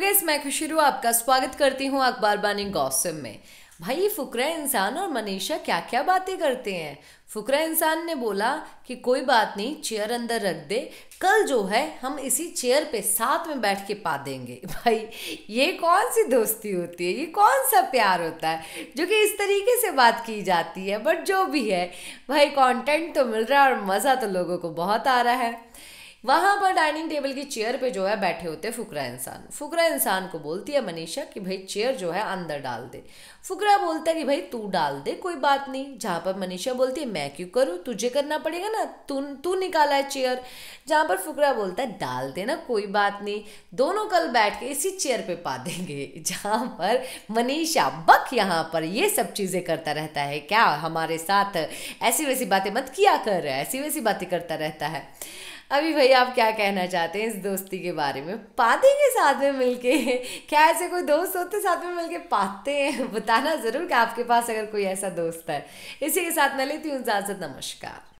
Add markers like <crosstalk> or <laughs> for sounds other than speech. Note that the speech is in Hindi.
गैस मैं खुशी रू आपका स्वागत करती हूँ अखबार बानी गौसम में भाई फुकरा इंसान और मनीषा क्या क्या बातें करते हैं फुकरा इंसान ने बोला कि कोई बात नहीं चेयर अंदर रख दे कल जो है हम इसी चेयर पे साथ में बैठ के पा देंगे <laughs> भाई ये कौन सी दोस्ती होती है ये कौन सा प्यार होता है जो कि इस तरीके से बात की जाती है बट जो भी है भाई कंटेंट तो मिल रहा है और मज़ा तो लोगों को बहुत आ रहा है वहां पर डाइनिंग टेबल की चेयर पे जो है बैठे होते फुकरा इंसान फुकरा इंसान को बोलती है मनीषा कि भाई चेयर जो है अंदर डाल दे फुकरा बोलता है कि भाई तू डाल दे कोई बात नहीं जहाँ पर मनीषा बोलती है मैं क्यों करूँ तुझे करना पड़ेगा ना तू तू निकाला है चेयर जहाँ पर फुकरा बोलता है डाल देना कोई बात नहीं दोनों कल बैठ के इसी चेयर पे पा देंगे <laughs> जहाँ पर मनीषा बक यहाँ पर ये सब चीज़ें करता रहता है क्या हमारे साथ ऐसी वैसी बातें मत किया कर ऐसी वैसी बातें करता रहता है अभी भाई आप क्या कहना चाहते हैं इस दोस्ती के बारे में पाते के साथ में मिलके क्या ऐसे कोई दोस्त होते साथ में मिलके पाते हैं <laughs> बताना ज़रूर कि आपके पास अगर कोई ऐसा दोस्त है इसी के साथ मैं लेती हूँ इजाज़त नमस्कार